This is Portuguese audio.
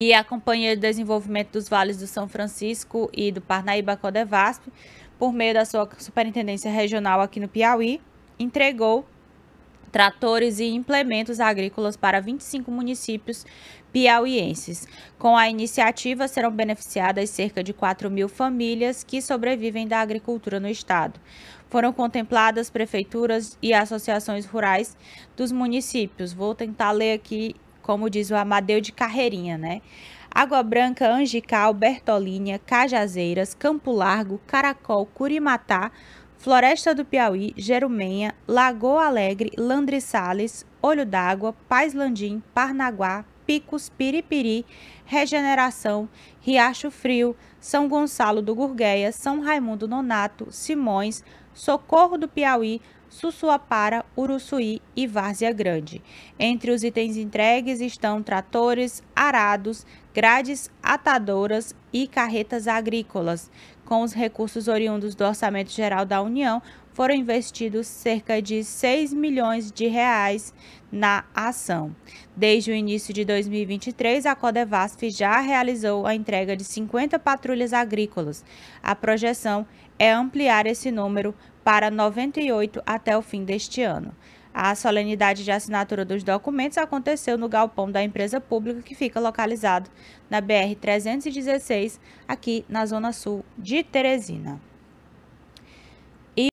e a Companhia de Desenvolvimento dos Vales do São Francisco e do Parnaíba Codevasp, por meio da sua superintendência regional aqui no Piauí, entregou tratores e implementos agrícolas para 25 municípios piauienses. Com a iniciativa, serão beneficiadas cerca de 4 mil famílias que sobrevivem da agricultura no estado. Foram contempladas prefeituras e associações rurais dos municípios. Vou tentar ler aqui como diz o Amadeu de Carreirinha, né? Água Branca, Angical, Bertolínia, Cajazeiras, Campo Largo, Caracol, Curimatá, Floresta do Piauí, Jerumenha, Lagoa Alegre, Landrissales, Olho d'Água, Paz Landim, Parnaguá, Picos, Piripiri, Regeneração, Riacho Frio, São Gonçalo do Gurgueia, São Raimundo Nonato, Simões, Socorro do Piauí, Sussuapara, Uruçuí e Várzea Grande. Entre os itens entregues estão tratores, arados, grades atadoras e carretas agrícolas. Com os recursos oriundos do Orçamento Geral da União, foram investidos cerca de 6 milhões de reais na ação. Desde o início de 2023, a Codevasf já realizou a entrega de 50 patrulhas agrícolas. A projeção é ampliar esse número para 98 até o fim deste ano. A solenidade de assinatura dos documentos aconteceu no galpão da empresa pública que fica localizado na BR 316, aqui na zona sul de Teresina.